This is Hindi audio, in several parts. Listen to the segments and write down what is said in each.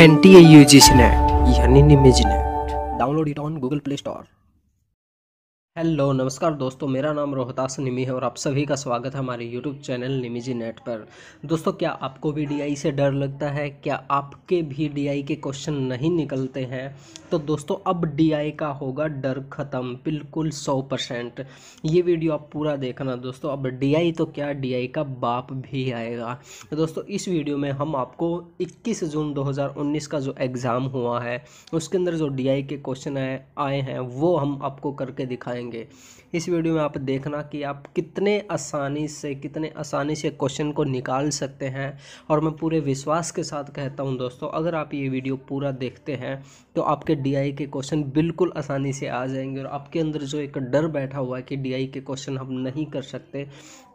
N T A U G download it on Google Play Store hello नमस्कार दोस्तों मेरा नाम रोहतास निमी है और आप सभी का स्वागत है हमारे YouTube channel Nimi ji net पर दोस्तों क्या आपको भी डीआई से डर लगता है क्या आपके भी डीआई के क्वेश्चन नहीं निकलते हैं तो दोस्तों अब डीआई का होगा डर ख़त्म बिल्कुल सौ परसेंट ये वीडियो आप पूरा देखना दोस्तों अब डी तो क्या डी का बाप भी आएगा दोस्तों इस वीडियो में हम आपको इक्कीस जून दो का जो एग्ज़ाम हुआ है उसके अंदर जो डी के क्वेश्चन आए हैं वो हम आपको करके दिखाएँ जाएंगे इस वीडियो में आप देखना कि आप कितने आसानी से कितने आसानी से क्वेश्चन को निकाल सकते हैं और मैं पूरे विश्वास के साथ कहता हूँ दोस्तों अगर आप ये वीडियो पूरा देखते हैं तो आपके डी के क्वेश्चन बिल्कुल आसानी से आ जाएंगे और आपके अंदर जो एक डर बैठा हुआ है कि डी के क्वेश्चन हम नहीं कर सकते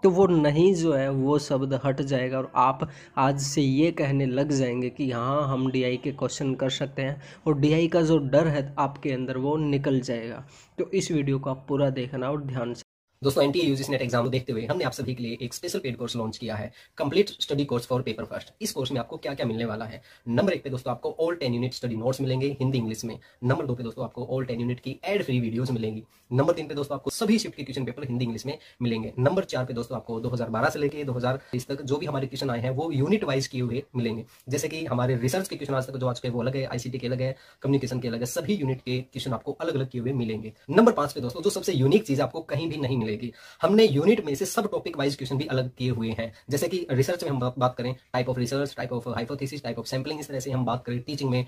तो वो नहीं जो है वो शब्द हट जाएगा और आप आज से ये कहने लग जाएंगे कि हाँ हम डी के क्वेश्चन कर सकते हैं और डी का जो डर है आपके अंदर वो निकल जाएगा तो इस वीडियो को आप पूरा देखना और ध्यान से दोस्तों एन टी नेट एग्जाम को देखते हुए हमने आप सभी के लिए एक स्पेशल पेड कोर्स लॉन्च किया है complete study course for paper first इस कोर्स में आपको क्या क्या मिलने वाला है नंबर एक पे दोस्तों आपको all ten unit study notes मिलेंगे हिंदी इंग्लिश में नंबर दो पे दोस्तों आपको ऑल टेन यूनिट की एड फ्री वीडियोज मिलेंगी नंबर तीन पे दोस्तों आपको सभी शिफ्ट के क्वेश्चन पेपर हिंदी इंग्लिश में मिलेंगे नंबर चार पे दोस्तों आपको दो से लेकर दो तक जो भी हमारे क्वेश्चन आए हैं वो यूनिट वाइज किए हुए मिलेंगे जैसे कि हमारे रिसर्च के क्वेश्चन आज तक जो आज के वो अलग है आईसीटी के अलग है कम्युनिकेशन के अलग है सभी यूनिट के क्वेश्चन आपको अलग अलग किए हुए मिलेंगे नंबर पांच पे दोस्तों जो सबसे यूनिक चीज आपको कहीं भी नहीं मिलेगी हमने यूनिट में से सब टॉपिक वाइज क्वेश्चन भी अलग किए हुए हैं जैसे कि रिसर्च में हम बात करें type of research type of hypothesis type of sampling इस तरह से हम बात करें टीचिंग में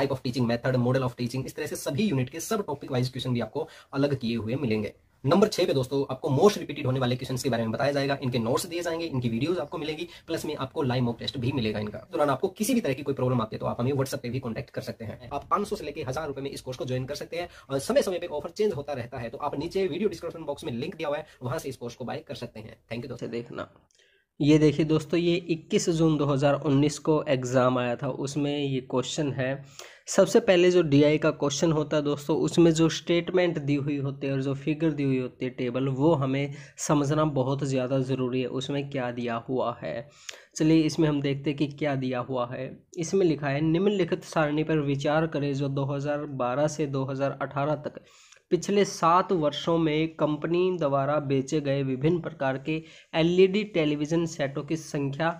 type of teaching method model of teaching इस तरह से सभी यूनिट के सब टॉपिक वाइज क्वेश्चन भी आपको अलग किए हुए मिलेंगे नंबर छह पे दोस्तों आपको मोस्ट रिपीटेड होने वाले क्वेश्चन के बारे में बताया जाएगा इनके नोट्स दिए जाएंगे इनकी वीडियोस आपको मिलेगी प्लस में आपको लाइव मॉक टेस्ट भी मिलेगा इनका दौरान तो आपको किसी भी तरह की कोई प्रॉब्लम आती है तो आप हमें व्हाट्सएप पे भी कॉन्टेक्ट कर सकते हैं आप पांच से लेकर हजार रुपए में इस कोर्स को ज्वाइन कर सकते हैं और समय समय पर ऑफर चेंज होता रहता है तो आप नीचे वीडियो डिस्क्रिप्शन बॉक्स में लिंक दिया हुआ है वहां से इस कोर्स को बाय कर सकते हैं थैंक यू दोस्तों देखना ये देखिए दोस्तों ये 21 जून 2019 को एग्ज़ाम आया था उसमें ये क्वेश्चन है सबसे पहले जो डी का क्वेश्चन होता है दोस्तों उसमें जो स्टेटमेंट दी हुई होती है और जो फिगर दी हुई होती है टेबल वो हमें समझना बहुत ज़्यादा ज़रूरी है उसमें क्या दिया हुआ है चलिए इसमें हम देखते हैं कि क्या दिया हुआ है इसमें लिखा है निम्नलिखित सारणी पर विचार करें जो 2012 से 2018 तक पिछले सात वर्षों में कंपनी द्वारा बेचे गए विभिन्न प्रकार के एल टेलीविज़न सेटों की संख्या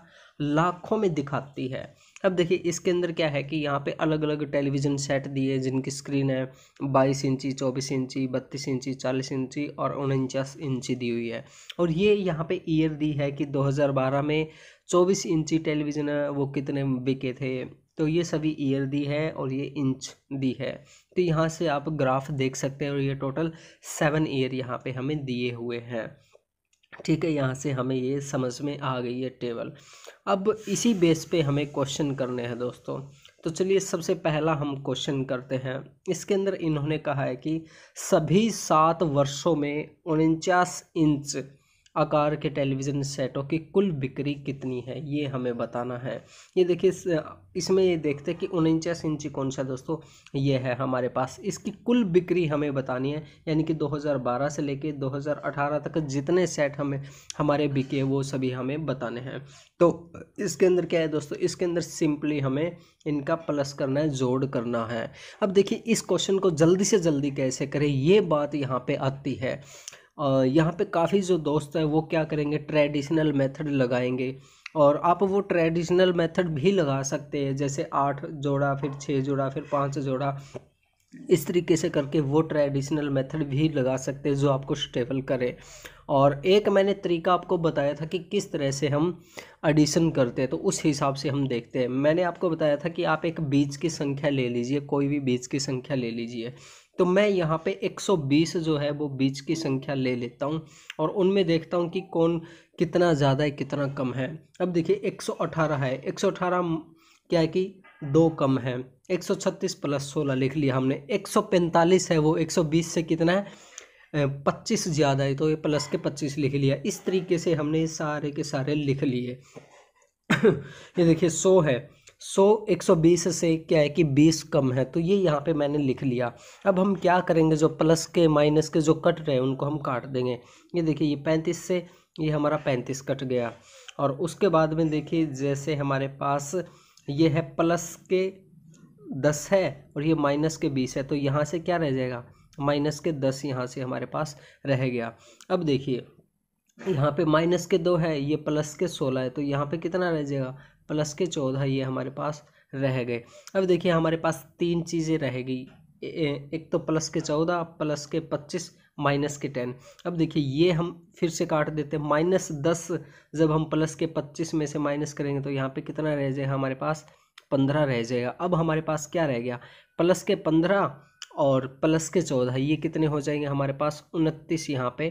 लाखों में दिखाती है अब देखिए इसके अंदर क्या है कि यहाँ पे अलग अलग टेलीविज़न सेट दिए जिनकी स्क्रीन है बाईस इंची चौबीस इंची बत्तीस इंची चालीस इंची और उनचास इंची दी हुई है और ये यहाँ पे ईयर दी है कि 2012 में चौबीस इंची टेलीविज़न वो कितने बिके थे तो ये सभी ईयर दी है और ये इंच दी है तो यहाँ से आप ग्राफ देख सकते हैं और ये टोटल सेवन ईयर यहाँ पर हमें दिए हुए हैं ठीक है यहाँ से हमें ये समझ में आ गई है टेबल अब इसी बेस पे हमें क्वेश्चन करने हैं दोस्तों तो चलिए सबसे पहला हम क्वेश्चन करते हैं इसके अंदर इन्होंने कहा है कि सभी सात वर्षों में उनचास इंच आकार के टेलीविज़न सेटों की कुल बिक्री कितनी है ये हमें बताना है ये देखिए इसमें ये देखते हैं कि उनचास इंची कौन सा दोस्तों ये है हमारे पास इसकी कुल बिक्री हमें बतानी है यानी कि 2012 से लेके 2018 तक जितने सेट हमें हमारे बिके वो सभी हमें बताने हैं तो इसके अंदर क्या है दोस्तों इसके अंदर सिंपली हमें इनका प्लस करना है जोड़ करना है अब देखिए इस क्वेश्चन को जल्दी से जल्दी कैसे करें ये बात यहाँ पर आती है यहाँ पे काफ़ी जो दोस्त हैं वो क्या करेंगे ट्रेडिशनल मेथड लगाएंगे और आप वो ट्रेडिशनल मेथड भी लगा सकते हैं जैसे आठ जोड़ा फिर छः जोड़ा फिर पाँच जोड़ा इस तरीके से करके वो ट्रेडिशनल मेथड भी लगा सकते हैं जो आपको स्टेबल करे और एक मैंने तरीका आपको बताया था कि किस तरह से हम एडिशन करते हैं तो उस हिसाब से हम देखते हैं मैंने आपको बताया था कि आप एक बीज की संख्या ले लीजिए कोई भी बीज की संख्या ले लीजिए तो मैं यहाँ पे 120 जो है वो बीच की संख्या ले लेता हूँ और उनमें देखता हूँ कि कौन कितना ज़्यादा है कितना कम है अब देखिए 118 है 118 क्या है कि दो कम है 136 प्लस सोलह लिख लिया हमने 145 है वो 120 से कितना है पच्चीस ज़्यादा है तो ये प्लस के पच्चीस लिख लिया इस तरीके से हमने सारे के सारे लिख लिए ये देखिए सौ है सौ एक सौ बीस से क्या है कि बीस कम है तो ये यहाँ पे मैंने लिख लिया अब हम क्या करेंगे जो प्लस के माइनस के जो कट रहे हैं उनको हम काट देंगे ये देखिए ये पैंतीस से ये हमारा पैंतीस कट गया और उसके बाद में देखिए जैसे हमारे पास ये है प्लस के दस है और ये माइनस के बीस है तो यहाँ से क्या रह जाएगा माइनस के दस यहाँ से हमारे पास रह गया अब देखिए यहाँ पे माइनस के दो है ये प्लस के सोलह है तो यहाँ पे कितना रह जाएगा प्लस के चौदह ये हमारे पास रह गए अब देखिए हमारे पास तीन चीज़ें रह गई एक तो प्लस के चौदह प्लस के पच्चीस माइनस के टेन अब देखिए ये हम फिर से काट देते हैं माइनस दस जब हम प्लस के पच्चीस में से माइनस करेंगे तो यहाँ पे कितना रह जाएगा हमारे पास पंद्रह रह जाएगा अब हमारे पास क्या रह गया प्लस के पंद्रह और प्लस के चौदह ये कितने हो जाएंगे हमारे पास उनतीस यहाँ पे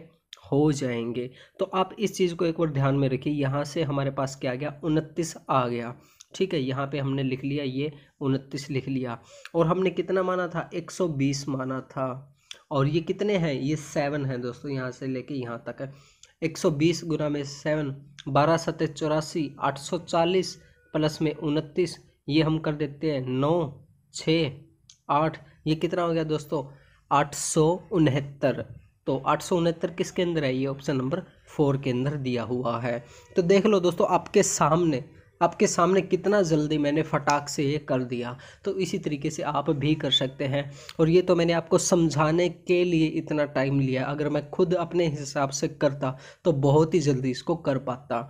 हो जाएंगे तो आप इस चीज़ को एक बार ध्यान में रखिए यहाँ से हमारे पास क्या गया उनतीस आ गया ठीक है यहाँ पे हमने लिख लिया ये उनतीस लिख लिया और हमने कितना माना था 120 माना था और ये कितने हैं ये सेवन हैं दोस्तों यहाँ से लेके यहाँ तक है 120 गुना में सेवन बारह सत्य चौरासी आठ सौ चालीस प्लस में उनतीस ये हम कर देते हैं नौ छः आठ ये कितना हो गया दोस्तों आठ सौ उनहत्तर तो आठ सौ उनहत्तर किसके अंदर है ये ऑप्शन नंबर फोर के अंदर दिया हुआ है तो देख लो दोस्तों आपके सामने आपके सामने कितना जल्दी मैंने फटाक से ये कर दिया तो इसी तरीके से आप भी कर सकते हैं और ये तो मैंने आपको समझाने के लिए इतना टाइम लिया अगर मैं खुद अपने हिसाब से करता तो बहुत ही जल्दी इसको कर पाता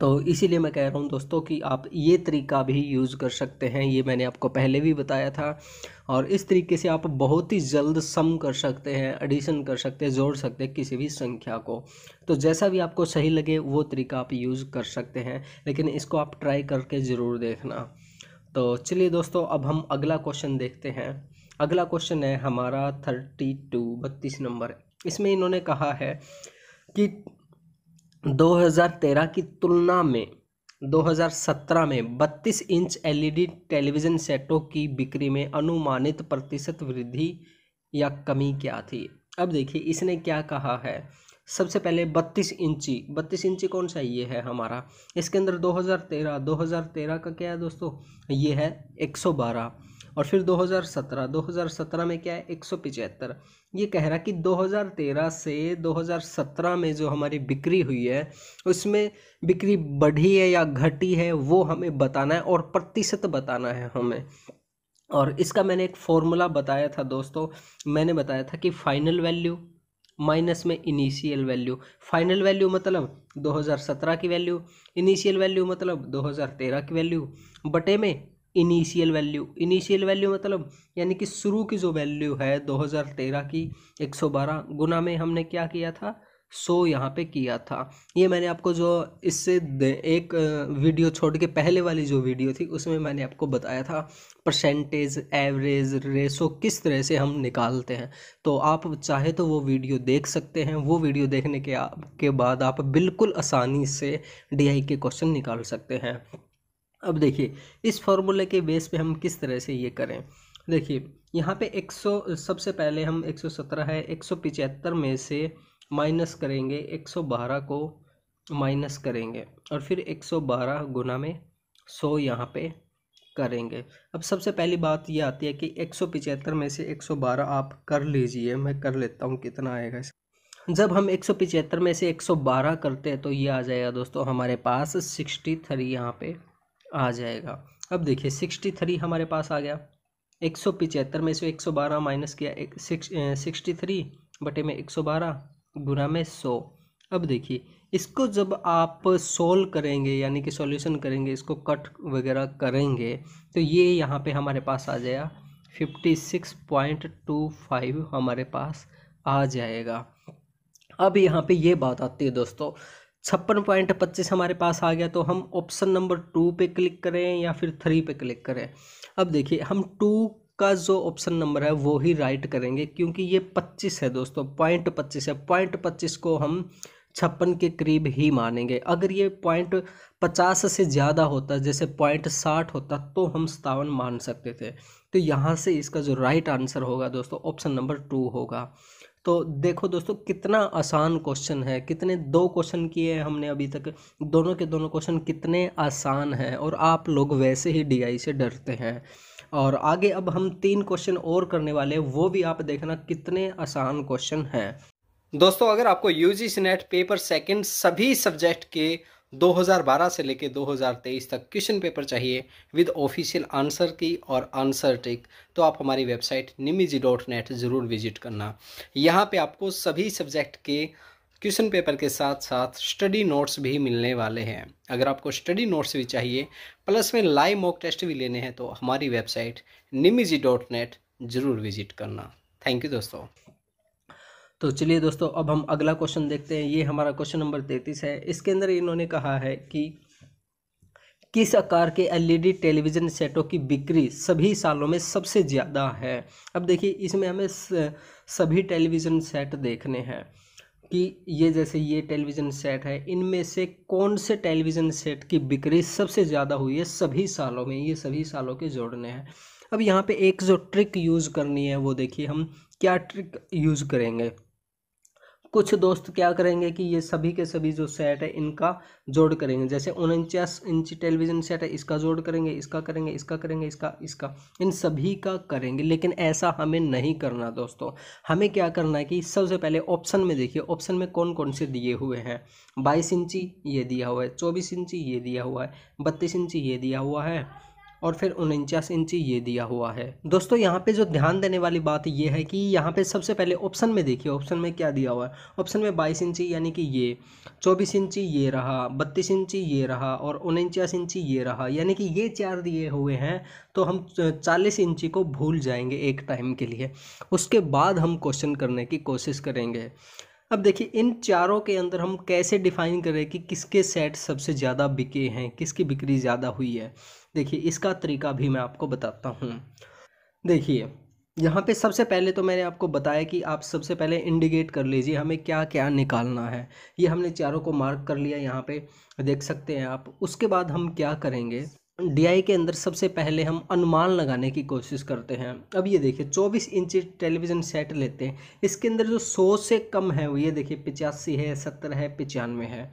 तो इसीलिए मैं कह रहा हूँ दोस्तों कि आप ये तरीका भी यूज़ कर सकते हैं ये मैंने आपको पहले भी बताया था और इस तरीके से आप बहुत ही जल्द सम कर सकते हैं एडिशन कर सकते हैं जोड़ सकते हैं किसी भी संख्या को तो जैसा भी आपको सही लगे वो तरीका आप यूज़ कर सकते हैं लेकिन इसको आप ट्राई करके ज़रूर देखना तो चलिए दोस्तों अब हम अगला क्वेश्चन देखते हैं अगला क्वेश्चन है हमारा थर्टी टू बत्तीस नंबर इसमें इन्होंने कहा है कि 2013 की तुलना में 2017 में 32 इंच एलईडी टेलीविज़न सेटों की बिक्री में अनुमानित प्रतिशत वृद्धि या कमी क्या थी अब देखिए इसने क्या कहा है सबसे पहले 32 इंची 32 इंची कौन सा ये है हमारा इसके अंदर 2013 2013 का क्या है दोस्तों ये है 112 और फिर 2017 2017 में क्या है एक ये कह रहा कि 2013 से 2017 में जो हमारी बिक्री हुई है उसमें बिक्री बढ़ी है या घटी है वो हमें बताना है और प्रतिशत बताना है हमें और इसका मैंने एक फॉर्मूला बताया था दोस्तों मैंने बताया था कि फाइनल वैल्यू माइनस में इनिशियल वैल्यू फाइनल वैल्यू मतलब 2017 की वैल्यू इनिशियल वैल्यू मतलब 2013 की वैल्यू बटे में इनिशियल वैल्यू इनिशियल वैल्यू मतलब यानी कि शुरू की जो वैल्यू है 2013 की 112 गुना में हमने क्या किया था सो यहाँ पे किया था ये मैंने आपको जो इससे एक वीडियो छोड़ के पहले वाली जो वीडियो थी उसमें मैंने आपको बताया था परसेंटेज एवरेज रेसो किस तरह से हम निकालते हैं तो आप चाहे तो वो वीडियो देख सकते हैं वो वीडियो देखने के, के बाद आप बिल्कुल आसानी से डीआई के क्वेश्चन निकाल सकते हैं अब देखिए इस फार्मूले के बेस पे हम किस तरह से ये करें देखिए यहाँ पे 100 सबसे पहले हम 117 है एक में से माइनस करेंगे 112 को माइनस करेंगे और फिर 112 गुना में 100 यहाँ पे करेंगे अब सबसे पहली बात ये आती है कि एक में से 112 आप कर लीजिए मैं कर लेता हूँ कितना आएगा जब हम एक में से 112 करते हैं तो ये आ जाएगा दोस्तों हमारे पास 63 थ्री यहाँ पे आ जाएगा अब देखिए सिक्सटी थ्री हमारे पास आ गया एक सौ पिचहत्तर में से एक सौ बारह माइनस किया एक सिक्सटी थ्री बटे में एक सौ बारह गुना में सौ अब देखिए इसको जब आप सोल्व करेंगे यानी कि सॉल्यूशन करेंगे इसको कट वगैरह करेंगे तो ये यहाँ पे हमारे पास आ जाएगा fifty six point two five हमारे पास आ जाएगा अब यहाँ पे ये बात आती है दोस्तों छप्पन पॉइंट पच्चीस हमारे पास आ गया तो हम ऑप्शन नंबर टू पे क्लिक करें या फिर थ्री पे क्लिक करें अब देखिए हम टू का जो ऑप्शन नंबर है वो ही राइट करेंगे क्योंकि ये पच्चीस है दोस्तों पॉइंट पच्चीस है पॉइंट पच्चीस को हम छप्पन के करीब ही मानेंगे अगर ये पॉइंट पचास से ज़्यादा होता जैसे पॉइंट साठ होता तो हम सतावन मान सकते थे तो यहाँ से इसका जो राइट आंसर होगा दोस्तों ऑप्शन नंबर टू होगा तो देखो दोस्तों कितना आसान क्वेश्चन है कितने दो क्वेश्चन किए हैं हमने अभी तक दोनों के दोनों क्वेश्चन कितने आसान हैं और आप लोग वैसे ही डीआई से डरते हैं और आगे अब हम तीन क्वेश्चन और करने वाले हैं वो भी आप देखना कितने आसान क्वेश्चन हैं दोस्तों अगर आपको यू जी पेपर सेकेंड सभी सब्जेक्ट के 2012 से लेकर 2023 तक क्वेश्चन पेपर चाहिए विद ऑफिशियल आंसर की और आंसर टिक तो आप हमारी वेबसाइट निमिजी डॉट नेट ज़रूर विजिट करना यहाँ पे आपको सभी सब्जेक्ट के क्वेश्चन पेपर के साथ साथ स्टडी नोट्स भी मिलने वाले हैं अगर आपको स्टडी नोट्स भी चाहिए प्लस में लाइव मॉक टेस्ट भी लेने हैं तो हमारी वेबसाइट निमिजी डॉट नेट ज़रूर विजिट करना थैंक यू दोस्तों तो चलिए दोस्तों अब हम अगला क्वेश्चन देखते हैं ये हमारा क्वेश्चन नंबर तैंतीस है इसके अंदर इन्होंने कहा है कि किस आकार के एलईडी टेलीविज़न सेटों की बिक्री सभी सालों में सबसे ज़्यादा है अब देखिए इसमें हमें सभी टेलीविज़न सेट देखने हैं कि ये जैसे ये टेलीविज़न सेट है इनमें से कौन से टेलीविज़न सेट की बिक्री सबसे ज़्यादा हुई है सभी सालों में ये सभी सालों के जोड़ने हैं अब यहाँ पे एक जो ट्रिक यूज़ करनी है वो देखिए हम क्या ट्रिक यूज़ करेंगे कुछ दोस्त क्या करेंगे कि ये सभी के सभी जो सेट है इनका जोड़ करेंगे जैसे उनचास इंच टेलीविज़न सेट है इसका जोड़ करेंगे इसका करेंगे इसका करेंगे इसका इसका इन सभी का करेंगे लेकिन ऐसा हमें नहीं करना दोस्तों हमें क्या करना है कि सबसे पहले ऑप्शन में देखिए ऑप्शन में कौन कौन से दिए हुए हैं बाईस इंची ये दिया हुआ है चौबीस इंची ये दिया हुआ है बत्तीस इंची ये दिया हुआ है और फिर उनचास इंची ये दिया हुआ है दोस्तों यहाँ पे जो ध्यान देने वाली बात ये है कि यहाँ पे सबसे पहले ऑप्शन में देखिए ऑप्शन में क्या दिया हुआ है ऑप्शन में बाईस इंची यानी कि ये चौबीस इंची ये रहा बत्तीस इंची ये रहा और उनचास इंची ये रहा यानी कि ये चार दिए हुए हैं तो हम चालीस इंची को भूल जाएंगे एक टाइम के लिए उसके बाद हम क्वेश्चन करने की कोशिश करेंगे अब देखिए इन चारों के अंदर हम कैसे डिफाइन करें कि किसके सेट सबसे ज़्यादा बिके हैं किसकी बिक्री ज़्यादा हुई है देखिए इसका तरीका भी मैं आपको बताता हूँ देखिए यहाँ पे सबसे पहले तो मैंने आपको बताया कि आप सबसे पहले इंडिकेट कर लीजिए हमें क्या क्या निकालना है ये हमने चारों को मार्क कर लिया यहाँ पे देख सकते हैं आप उसके बाद हम क्या करेंगे डीआई के अंदर सबसे पहले हम अनुमान लगाने की कोशिश करते हैं अब ये देखिए 24 इंच टेलीविज़न सेट लेते हैं इसके अंदर जो 100 से कम है वो ये देखिए पिचासी है सत्तर है पचानवे है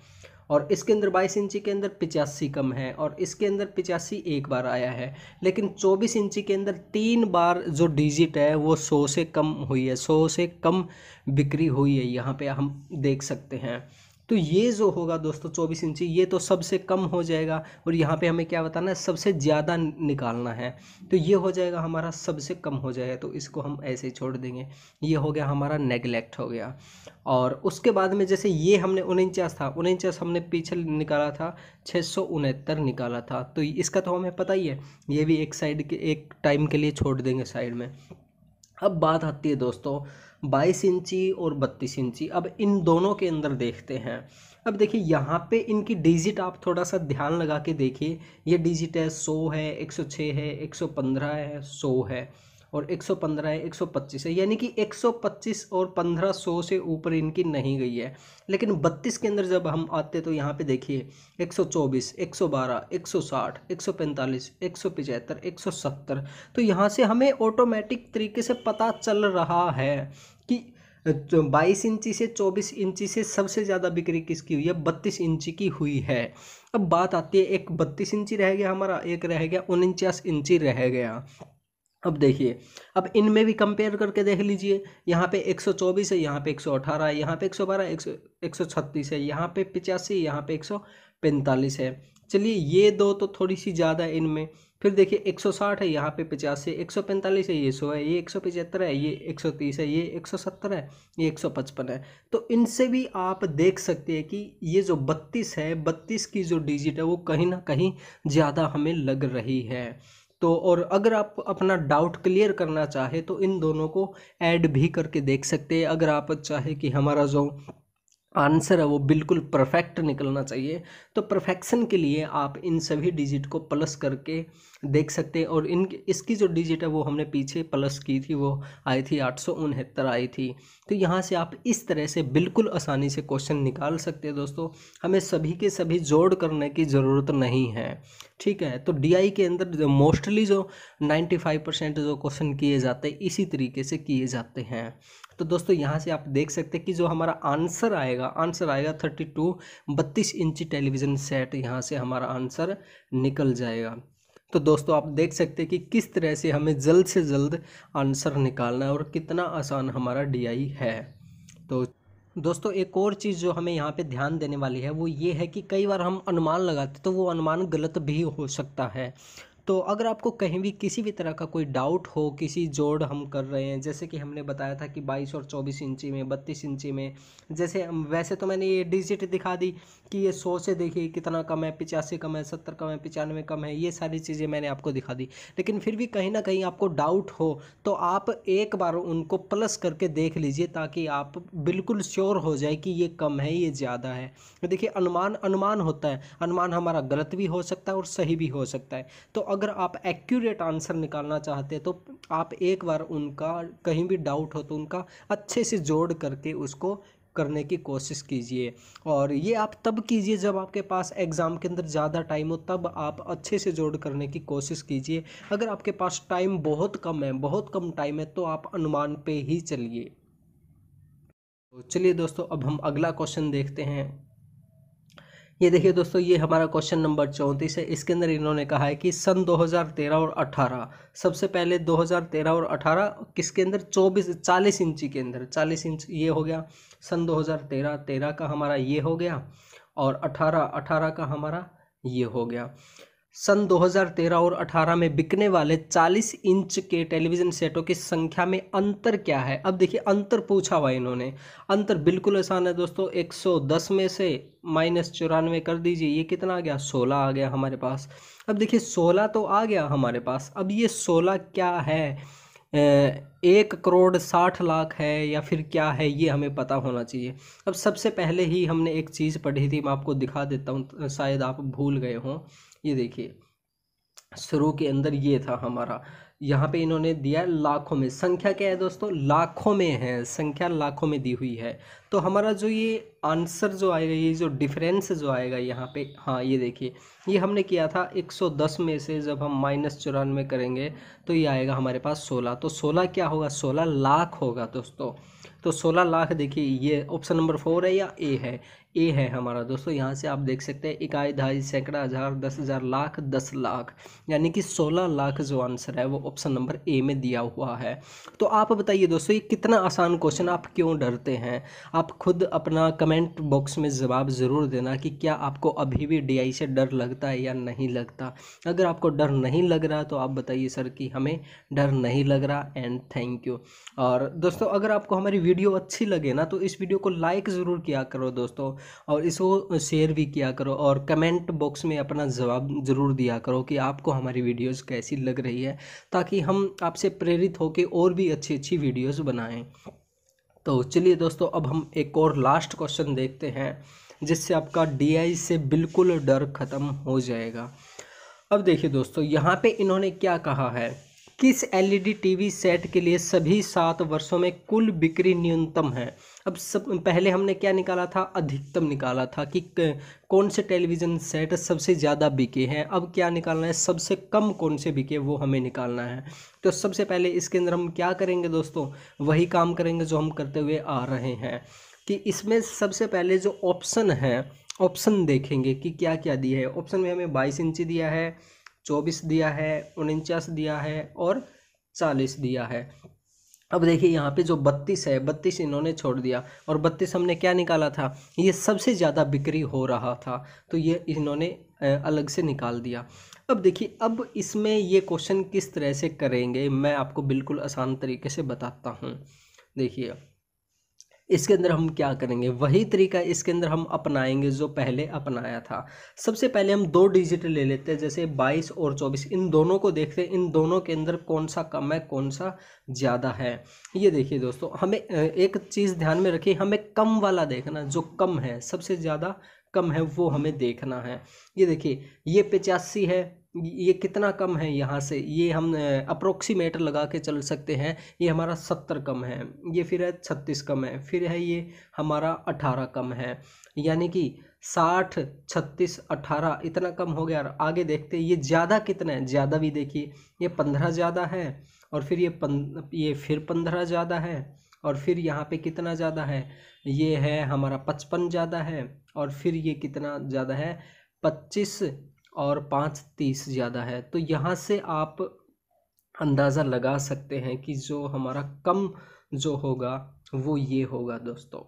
और इसके अंदर बाईस इंची के अंदर पिचासी कम है और इसके अंदर पिचासी एक बार आया है लेकिन चौबीस इंची के अंदर तीन बार जो डिजिट है वो सौ से कम हुई है सौ से कम बिक्री हुई है यहाँ पे हम देख सकते हैं तो ये जो होगा दोस्तों चौबीस इंची ये तो सबसे कम हो जाएगा और यहाँ पे हमें क्या बताना है सबसे ज़्यादा निकालना है तो ये हो जाएगा हमारा सबसे कम हो जाएगा तो इसको हम ऐसे ही छोड़ देंगे ये हो गया हमारा नेगलेक्ट हो गया और उसके बाद में जैसे ये हमने उनचास था उनचास हमने पीछे निकाला था छः निकाला था तो इसका तो हमें पता ही है ये भी एक साइड के एक टाइम के लिए छोड़ देंगे साइड में अब बात आती है दोस्तों बाईस इंची और बत्तीस इंची अब इन दोनों के अंदर देखते हैं अब देखिए यहाँ पे इनकी डिजिट आप थोड़ा सा ध्यान लगा के देखिए ये डिजिट है सौ है एक सौ छः है एक सौ पंद्रह है सौ है और 115 है 125 है यानी कि 125 और 1500 से ऊपर इनकी नहीं गई है लेकिन 32 के अंदर जब हम आते तो यहाँ पे देखिए 124 112 160 145 175 170 तो यहाँ से हमें ऑटोमेटिक तरीके से पता चल रहा है कि तो बाईस इंची से चौबीस इंची से सबसे ज़्यादा बिक्री किसकी हुई है बत्तीस इंची की हुई है अब बात आती है एक बत्तीस इंची रह गया हमारा एक रह गया उनचास इंची रह गया अब देखिए अब इनमें भी कंपेयर करके देख लीजिए यहाँ पे 124 है यहाँ पे 118 है यहाँ पे 112 136 है यहाँ पे पिचासी यहाँ पे 145 है चलिए ये दो तो थोड़ी सी ज़्यादा है इनमें फिर देखिए 160 है यहाँ पे पचासी एक सौ पैंतालीस है ये सौ है ये एक सौ पचहत्तर है ये एक सौ तीस है ये एक सौ सत्तर है ये एक सौ पचपन है तो इनसे भी आप देख सकते हैं कि ये जो बत्तीस है बत्तीस की जो डिजिट है वो कहीं ना कहीं ज़्यादा हमें लग रही है तो और अगर आप अपना डाउट क्लियर करना चाहे तो इन दोनों को ऐड भी करके देख सकते हैं अगर आप चाहे कि हमारा जो आंसर है वो बिल्कुल परफेक्ट निकलना चाहिए तो परफेक्शन के लिए आप इन सभी डिजिट को प्लस करके देख सकते हैं और इन इसकी जो डिजिट है वो हमने पीछे प्लस की थी वो आई थी आठ सौ उनहत्तर आई थी तो यहाँ से आप इस तरह से बिल्कुल आसानी से क्वेश्चन निकाल सकते हैं दोस्तों हमें सभी के सभी जोड़ करने की ज़रूरत नहीं है ठीक है तो डीआई के अंदर जो मोस्टली जो नाइन्टी फाइव परसेंट जो क्वेश्चन किए जाते हैं इसी तरीके से किए जाते हैं तो दोस्तों यहाँ से आप देख सकते हैं कि जो हमारा आंसर आएगा आंसर आएगा थर्टी टू बत्तीस इंची टेलीविज़न सेट यहाँ से हमारा आंसर निकल जाएगा तो दोस्तों आप देख सकते हैं कि किस तरह से हमें जल्द से जल्द आंसर निकालना है और कितना आसान हमारा डी है तो दोस्तों एक और चीज़ जो हमें यहाँ पे ध्यान देने वाली है वो ये है कि कई बार हम अनुमान लगाते तो वो अनुमान गलत भी हो सकता है तो अगर आपको कहीं भी किसी भी तरह का कोई डाउट हो किसी जोड़ हम कर रहे हैं जैसे कि हमने बताया था कि 22 और 24 इंची में 32 इंची में जैसे वैसे तो मैंने ये डिजिट दिखा दी कि ये सौ से देखिए कितना कम है पिचासी कम है सत्तर कम है पचानवे कम है ये सारी चीज़ें मैंने आपको दिखा दी लेकिन फिर भी कहीं ना कहीं आपको डाउट हो तो आप एक बार उनको प्लस करके देख लीजिए ताकि आप बिल्कुल श्योर हो जाए कि ये कम है ये ज़्यादा है देखिए अनुमान अनुमान होता है अनुमान हमारा गलत भी हो सकता है और सही भी हो सकता है तो अगर आप एक्यूरेट आंसर निकालना चाहते हैं तो आप एक बार उनका कहीं भी डाउट हो तो उनका अच्छे से जोड़ करके उसको करने की कोशिश कीजिए और ये आप तब कीजिए जब आपके पास एग्ज़ाम के अंदर ज़्यादा टाइम हो तब आप अच्छे से जोड़ करने की कोशिश कीजिए अगर आपके पास टाइम बहुत कम है बहुत कम टाइम है तो आप अनुमान पे ही चलिए तो चलिए दोस्तों अब हम अगला क्वेश्चन देखते हैं ये देखिए दोस्तों ये हमारा क्वेश्चन नंबर चौंतीस है इसके अंदर इन्होंने कहा है कि सन 2013 और 18 सबसे पहले 2013 और 18 किसके अंदर 24 40 इंची के अंदर 40 इंच ये हो गया सन 2013 13 का हमारा ये हो गया और 18 18 का हमारा ये हो गया सन 2013 और 18 में बिकने वाले 40 इंच के टेलीविज़न सेटों की संख्या में अंतर क्या है अब देखिए अंतर पूछा हुआ इन्होंने अंतर बिल्कुल आसान है दोस्तों 110 में से माइनस चौरानवे कर दीजिए ये कितना आ गया 16 आ गया हमारे पास अब देखिए 16 तो आ गया हमारे पास अब ये 16 क्या है एक करोड़ साठ लाख है या फिर क्या है ये हमें पता होना चाहिए अब सबसे पहले ही हमने एक चीज़ पढ़ी थी मैं आपको दिखा देता हूँ शायद आप भूल गए हों ये देखिए शुरू के अंदर ये था हमारा यहाँ पे इन्होंने दिया लाखों में संख्या क्या है दोस्तों लाखों में है संख्या लाखों में दी हुई है तो हमारा जो ये आंसर जो आएगा ये जो डिफरेंस जो आएगा यहाँ पे हाँ ये देखिए ये हमने किया था 110 में से जब हम माइनस चौरानवे करेंगे तो ये आएगा हमारे पास 16 तो 16 क्या होगा 16 लाख होगा दोस्तों तो सोलह लाख देखिए ये ऑप्शन नंबर फोर है या ए है ए है हमारा दोस्तों यहाँ से आप देख सकते हैं इकाई ढाई सैकड़ा हज़ार दस हज़ार लाख दस लाख यानी कि सोलह लाख जो आंसर है वो ऑप्शन नंबर ए में दिया हुआ है तो आप बताइए दोस्तों ये कितना आसान क्वेश्चन आप क्यों डरते हैं आप खुद अपना कमेंट बॉक्स में जवाब ज़रूर देना कि क्या आपको अभी भी डी से डर लगता है या नहीं लगता अगर आपको डर नहीं लग रहा तो आप बताइए सर कि हमें डर नहीं लग रहा एंड थैंक यू और दोस्तों अगर आपको हमारी वीडियो वीडियो अच्छी लगे ना तो इस वीडियो को लाइक ज़रूर किया करो दोस्तों और इसको शेयर भी किया करो और कमेंट बॉक्स में अपना जवाब ज़रूर दिया करो कि आपको हमारी वीडियोस कैसी लग रही है ताकि हम आपसे प्रेरित होकर और भी अच्छी अच्छी वीडियोज़ बनाएँ तो चलिए दोस्तों अब हम एक और लास्ट क्वेश्चन देखते हैं जिससे आपका डी से बिल्कुल डर ख़त्म हो जाएगा अब देखिए दोस्तों यहाँ पे इन्होंने क्या कहा है किस एलईडी टीवी सेट के लिए सभी सात वर्षों में कुल बिक्री न्यूनतम है अब सब पहले हमने क्या निकाला था अधिकतम निकाला था कि कौन से टेलीविज़न सेट सबसे ज़्यादा बिके हैं अब क्या निकालना है सबसे कम कौन से बिके वो हमें निकालना है तो सबसे पहले इसके अंदर हम क्या करेंगे दोस्तों वही काम करेंगे जो हम करते हुए आ रहे हैं कि इसमें सबसे पहले जो ऑप्शन है ऑप्शन देखेंगे कि क्या क्या दिया है ऑप्शन में हमें बाईस इंची दिया है चौबीस दिया है उनचास दिया है और चालीस दिया है अब देखिए यहाँ पे जो बत्तीस है बत्तीस इन्होंने छोड़ दिया और बत्तीस हमने क्या निकाला था ये सबसे ज़्यादा बिक्री हो रहा था तो ये इन्होंने अलग से निकाल दिया अब देखिए अब इसमें ये क्वेश्चन किस तरह से करेंगे मैं आपको बिल्कुल आसान तरीके से बताता हूँ देखिए इसके अंदर हम क्या करेंगे वही तरीका इसके अंदर हम अपनाएंगे जो पहले अपनाया था सबसे पहले हम दो डिजिट ले लेते हैं जैसे 22 और 24 इन दोनों को देखते हैं इन दोनों के अंदर कौन सा कम है कौन सा ज़्यादा है ये देखिए दोस्तों हमें एक चीज़ ध्यान में रखिए हमें कम वाला देखना जो कम है सबसे ज़्यादा कम है वो हमें देखना है ये देखिए ये पचासी है ये कितना कम है यहाँ से ये हम अप्रोक्सीमेट लगा के चल सकते हैं ये हमारा सत्तर कम है ये फिर है छत्तीस कम है फिर है ये हमारा अठारह कम है यानी कि साठ छत्तीस अठारह इतना कम हो गया और आगे देखते ये ज़्यादा कितना है ज़्यादा भी देखिए ये पंद्रह ज़्यादा है और फिर ये पन ये फिर पंद्रह ज़्यादा है और फिर यहाँ पे कितना ज़्यादा है ये है हमारा पचपन ज़्यादा है और फिर ये कितना ज़्यादा है पच्चीस और पाँच तीस ज़्यादा है तो यहाँ से आप अंदाज़ा लगा सकते हैं कि जो हमारा कम जो होगा वो ये होगा दोस्तों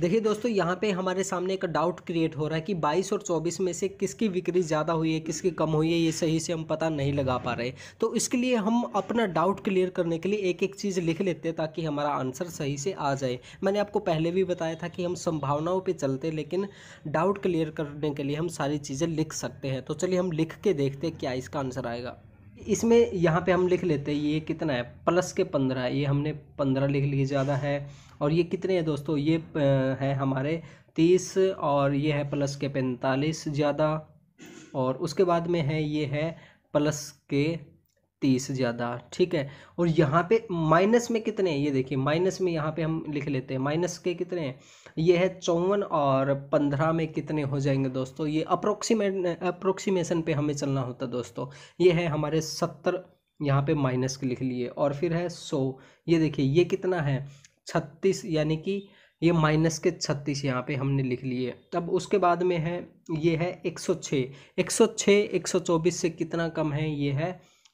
देखिए दोस्तों यहाँ पे हमारे सामने एक डाउट क्रिएट हो रहा है कि 22 और 24 में से किसकी बिक्री ज़्यादा हुई है किसकी कम हुई है ये सही से हम पता नहीं लगा पा रहे तो इसके लिए हम अपना डाउट क्लियर करने के लिए एक एक चीज़ लिख लेते हैं ताकि हमारा आंसर सही से आ जाए मैंने आपको पहले भी बताया था कि हम संभावनाओं पर चलते लेकिन डाउट क्लियर करने के लिए हम सारी चीज़ें लिख सकते हैं तो चलिए हम लिख के देखते हैं क्या इसका आंसर आएगा इसमें यहाँ पे हम लिख लेते हैं ये कितना है प्लस के पंद्रह ये हमने पंद्रह लिख लिए ज़्यादा है और ये कितने हैं दोस्तों ये हैं हमारे तीस और ये है प्लस के पैंतालीस ज़्यादा और उसके बाद में है ये है प्लस के तीस ज़्यादा ठीक है और यहाँ पे माइनस में कितने हैं ये देखिए माइनस में यहाँ पे हम लिख लेते हैं माइनस के कितने हैं ये है चौवन और पंद्रह में कितने हो जाएंगे दोस्तों ये अप्रोक्सीमेट अप्रोक्सीमेशन पे हमें चलना होता दोस्तों ये है हमारे सत्तर यहाँ पे माइनस के लिख लिए और फिर है सौ ये देखिए ये कितना है छत्तीस यानी कि ये माइनस के छत्तीस यहाँ पे हमने लिख लिए अब उसके बाद में है ये है एक सौ छः एक सौ छः एक सौ चौबीस से कितना कम है ये है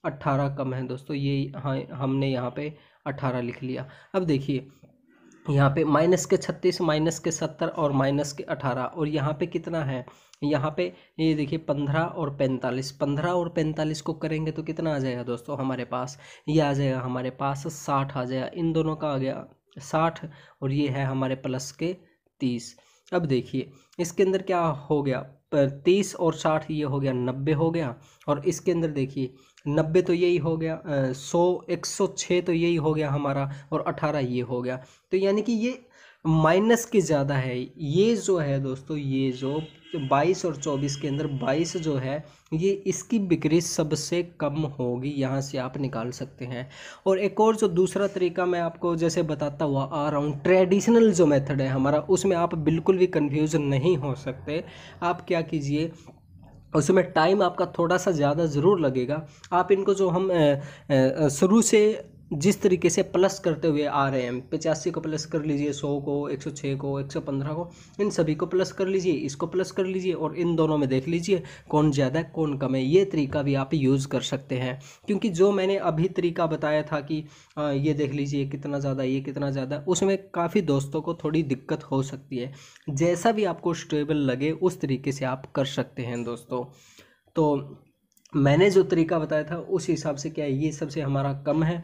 अट्ठारह कम है दोस्तों ये हाँ हमने यहाँ पे अट्ठारह लिख लिया अब देखिए यहाँ पे माइनस के छत्तीस माइनस के सत्तर और माइनस के अठारह और यहाँ पे कितना है यहाँ पे ये देखिए पंद्रह और पैंतालीस पंद्रह और पैंतालीस को करेंगे तो कितना आ जाएगा दोस्तों हमारे पास ये आ जाएगा हमारे पास साठ आ जाएगा इन दोनों का आ गया साठ और ये है हमारे प्लस के तीस अब देखिए इसके अंदर क्या हो गया तीस और साठ ये हो गया नब्बे हो गया और इसके अंदर देखिए नब्बे तो यही हो गया सौ एक सौ छः तो यही हो गया हमारा और अठारह ये हो गया तो यानी कि ये माइनस की ज़्यादा है ये जो है दोस्तों ये जो 22 और 24 के अंदर 22 जो है ये इसकी बिक्री सबसे कम होगी यहाँ से आप निकाल सकते हैं और एक और जो दूसरा तरीका मैं आपको जैसे बताता हुआ आ रहा हूँ ट्रेडिशनल जो मेथड है हमारा उसमें आप बिल्कुल भी कंफ्यूज नहीं हो सकते आप क्या कीजिए उसमें टाइम आपका थोड़ा सा ज़्यादा ज़रूर लगेगा आप इनको जो हम शुरू से जिस तरीके से प्लस करते हुए आ रहे हैं पचासी को प्लस कर लीजिए सौ को एक सौ छः को एक सौ पंद्रह को इन सभी को प्लस कर लीजिए इसको प्लस कर लीजिए और इन दोनों में देख लीजिए कौन ज़्यादा है कौन कम है ये तरीका भी आप यूज़ कर सकते हैं क्योंकि जो मैंने अभी तरीका बताया था कि आ, ये देख लीजिए कितना ज़्यादा ये कितना ज़्यादा उसमें काफ़ी दोस्तों को थोड़ी दिक्कत हो सकती है जैसा भी आपको स्टेबल लगे उस तरीके से आप कर सकते हैं दोस्तों तो मैंने जो तरीका बताया था उस हिसाब से क्या है ये सबसे हमारा कम है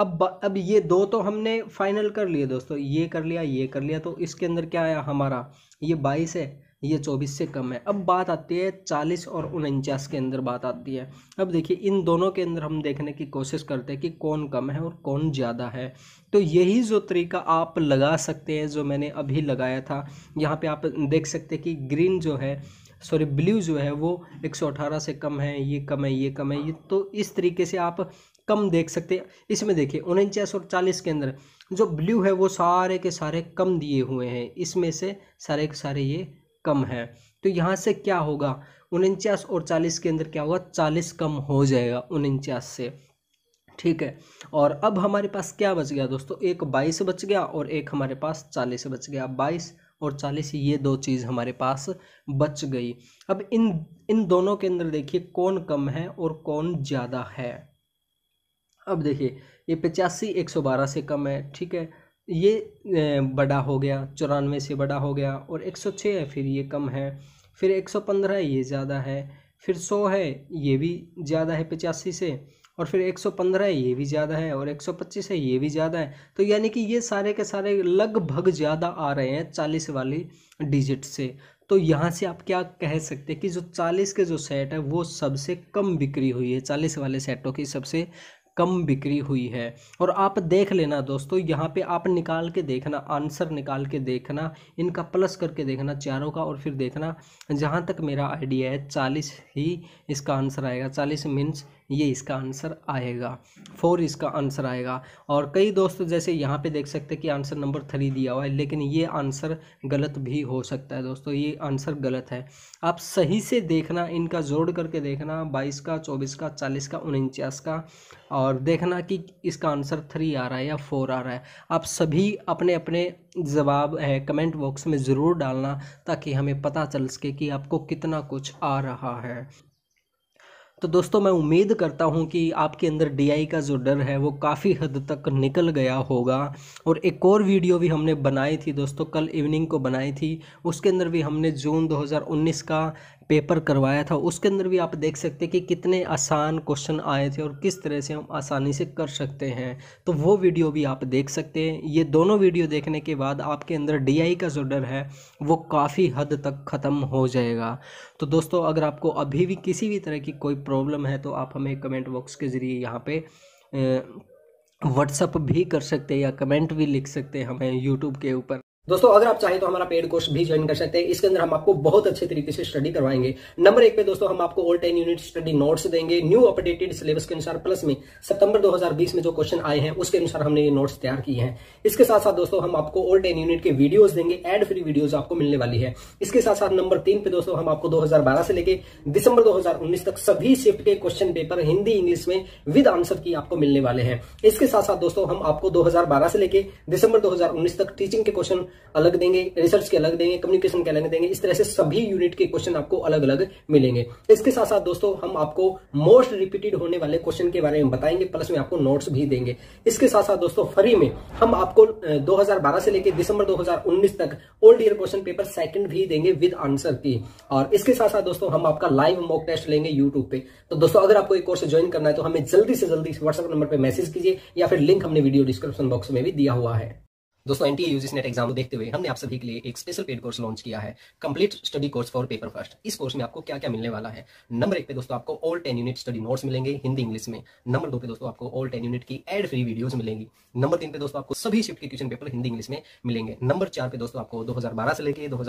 अब अब ये दो तो हमने फाइनल कर लिए दोस्तों ये कर लिया ये कर लिया तो इसके अंदर क्या आया हमारा ये बाईस है ये चौबीस से कम है अब बात आती है चालीस और उनचास के अंदर बात आती है अब देखिए इन दोनों के अंदर हम देखने की कोशिश करते हैं कि कौन कम है और कौन ज़्यादा है तो यही जो तरीका आप लगा सकते हैं जो मैंने अभी लगाया था यहाँ पे आप देख सकते हैं कि ग्रीन जो है सॉरी ब्लू जो है वो 118 से कम है ये कम है ये कम है ये तो इस तरीके से आप कम देख सकते हैं इसमें देखिए उनचास और चालीस के अंदर जो ब्लू है वो सारे के सारे कम दिए हुए हैं इसमें से सारे के सारे ये कम है तो यहाँ से क्या होगा उनचास और चालीस के अंदर क्या होगा चालीस कम हो जाएगा उनचास से ठीक है और अब हमारे पास क्या बच गया दोस्तों एक बाईस बच गया और एक हमारे पास चालीस बच गया बाईस और चालीस ये दो चीज़ हमारे पास बच गई अब इन इन दोनों के अंदर देखिए कौन कम है और कौन ज़्यादा है अब देखिए ये पचासी एक सौ बारह से कम है ठीक है ये बड़ा हो गया चौरानवे से बड़ा हो गया और एक सौ छः है फिर ये कम है फिर एक सौ पंद्रह ये ज़्यादा है फिर सौ है ये भी ज़्यादा है पचासी से और फिर एक सौ पंद्रह है ये भी ज़्यादा है और एक सौ पच्चीस है ये भी ज़्यादा है तो यानी कि ये सारे के सारे लगभग ज़्यादा आ रहे हैं चालीस वाली डिजिट से तो यहाँ से आप क्या कह सकते हैं कि जो चालीस के जो सेट है वो सबसे कम बिक्री हुई है चालीस वाले सेटों की सबसे कम बिक्री हुई है और आप देख लेना दोस्तों यहाँ पे आप निकाल के देखना आंसर निकाल के देखना इनका प्लस करके देखना चारों का और फिर देखना जहाँ तक मेरा आइडिया है चालीस ही इसका आंसर आएगा चालीस मीन्स ये इसका आंसर आएगा फोर इसका आंसर आएगा और कई दोस्तों जैसे यहाँ पे देख सकते हैं कि आंसर नंबर थ्री दिया हुआ है लेकिन ये आंसर गलत भी हो सकता है दोस्तों ये आंसर गलत है आप सही से देखना इनका जोड़ करके देखना बाईस का चौबीस का चालीस का उनचास का और देखना कि इसका आंसर थ्री आ रहा है या फोर आ रहा है आप सभी अपने अपने जवाब है कमेंट बॉक्स में ज़रूर डालना ताकि हमें पता चल सके कि आपको कितना कुछ आ रहा है तो दोस्तों मैं उम्मीद करता हूँ कि आपके अंदर डीआई का जो डर है वो काफ़ी हद तक निकल गया होगा और एक और वीडियो भी हमने बनाई थी दोस्तों कल इवनिंग को बनाई थी उसके अंदर भी हमने जून 2019 का पेपर करवाया था उसके अंदर भी आप देख सकते हैं कि कितने आसान क्वेश्चन आए थे और किस तरह से हम आसानी से कर सकते हैं तो वो वीडियो भी आप देख सकते हैं ये दोनों वीडियो देखने के बाद आपके अंदर डीआई का जो डर है वो काफ़ी हद तक ख़त्म हो जाएगा तो दोस्तों अगर आपको अभी भी किसी भी तरह की कोई प्रॉब्लम है तो आप हमें कमेंट बॉक्स के ज़रिए यहाँ पर व्हाट्सअप भी कर सकते हैं या कमेंट भी लिख सकते हैं हमें यूट्यूब के ऊपर दोस्तों अगर आप चाहें तो हमारा पेड कोर्स भी ज्वाइन कर सकते हैं इसके अंदर हम आपको बहुत अच्छे तरीके से स्टडी करवाएंगे नंबर एक पे दोस्तों हम आपको old ten unit study notes देंगे न्यू अपडेटेड सिलेबस के अनुसार प्लस में सितंबर 2020 में जो क्वेश्चन आए हैं उसके अनुसार हमने ये नोट्स तैयार किए हैं इसके साथ साथ दोस्तों हम आपको ओल्ड टेन यूनिट के वीडियोज देंगे एड फ्री वीडियोज आपको मिलने वाली है इसके साथ साथ नंबर तीन पे दोस्तों हम आपको दो से लेकर दिसंबर दो तक सभी शिफ्ट के क्वेश्चन पेपर हिंदी इंग्लिश में विद आंसर की आपको मिलने वाले हैं इसके साथ साथ दोस्तों हम आपको दो से लेकर दिसंबर दो तक टीचिंग के क्वेश्चन अलग देंगे रिसर्च के अलग देंगे कम्युनिकेशन के अलग देंगे इस तरह से सभी यूनिट के क्वेश्चन आपको अलग अलग मिलेंगे इसके साथ साथ दोस्तों हम आपको मोस्ट रिपीटेड होने वाले क्वेश्चन के बारे में बताएंगे प्लस में आपको नोट्स भी देंगे इसके साथ साथ दोस्तों फ्री में हम आपको दो से लेकर दिसंबर दो तक old year question paper second भी देंगे विद आंसर की और इसके साथ साथ दोस्तों हम आपका लाइव मॉक टेस्ट लेंगे यूट्यूब पे तो दोस्तों अगर आपको एक कोर्स ज्वाइन करना है तो हमें जल्दी से जल्दी व्हाट्सएप नंबर पर मैसेज कीजिए या फिर लिंक हमने वीडियो डिस्क्रिप्शन बॉक्स में भी दिया हुआ है दोस्तों एनटीए यूजीस नेट एग्जाम देखते हुए हमने आप सभी के लिए एक स्पेशल पेड कोर्स लॉन्च किया है complete study course for paper first इस कोर्स में आपको क्या क्या मिलने वाला है नंबर एक पे दोस्तों आपको all ten unit study notes मिलेंगे हिंदी इंग्लिश में नंबर दो पे दोस्तों आपको ऑल टेन यूनिट की एड फ्री वीडियोज मिलेंगी नंबर तीन पे दोस्तों आपको सभी शिफ्ट के क्वेश्चन पेपर हिंदी इंग्लिश में मिलेंगे नंबर चार पे दोस्तों आपको दो से लेकर दो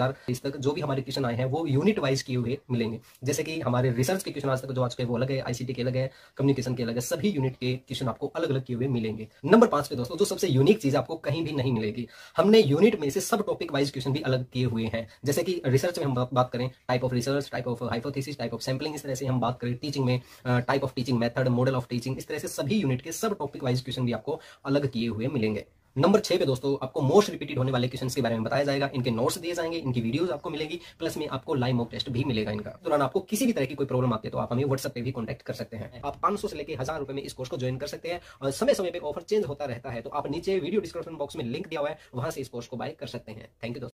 तक जो भी हमारे क्वेश्चन आए हैं वो यूनिट वाइज किए हुए मिलेंगे जैसे कि हमारे रिसर्च के क्वेश्चन आज तक जो आज के वो अलग है आईसीटी के अलग है कम्युनिकेशन के अलग है सभी यूनिट के क्वेश्चन आपको अलग अलग किए हुए मिलेंगे नंबर पांच पे दोस्तों जो सबसे यूनिक चीज आपको कहीं भी नहीं मिलेगी लगेगी हमने यूनिट में से सब टॉपिक वाइज क्वेश्चन भी अलग किए हुए हैं जैसे कि रिसर्च में हम बात करें type of research type of hypothesis type of sampling इस तरह से हम बात करें टीचिंग में type of teaching method model of teaching इस तरह से सभी यूनिट के सब टॉपिक वाइज क्वेश्चन भी आपको अलग किए हुए मिलेंगे नंबर छह पे दोस्तों आपको मोस्ट रिपीटेड होने वाले क्वेश्चन के बारे में बताया जाएगा इनके नोट्स दिए जाएंगे इनकी वीडियोज आपको मिलेगी प्लस में आपको लाइव मॉक टेस्ट भी मिलेगा इनका दौरान तो आपको किसी भी तरह की कोई प्रॉब्लम आती है तो आप हमें व्हाट्सएप पे भी कॉन्टेक्ट कर सकते हैं आप पांच से लेकर हजार रुपए में इस कोर्स को ज्वाइन कर सकते हैं और समय समय पर ऑफर चेंज होता रहता है तो आप नीचे वीडियो डिस्क्रिप्शन बॉक्स में लिंक दिया हुआ है वहां से इस कोर्स को बाय कर सकते हैं थैंक यू